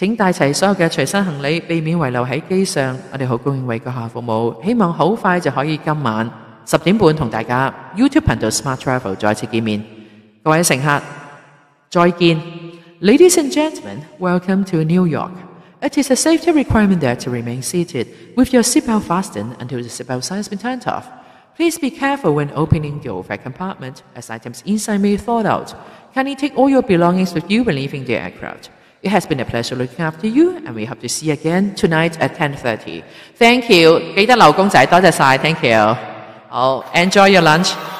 請帶齊所有嘅隨身行李，避免遺留喺機上。我哋好高興為閣下服務，希望好快就可以今晚十點半同大家 YouTube 頻道 Smart Travel 再次見面。各位乘客，再見。Ladies and gentlemen, welcome to New York. It is a safety requirement there to remain seated with your seatbelt fastened until the seatbelt sign has been turned off. Please be careful when opening the overhead compartment, as items inside may fall out. Can you take all your belongings with you when leaving the aircraft. It has been a pleasure looking after you, and we hope to see you again tonight at 10:30. Thank Thank you. 好, enjoy your lunch。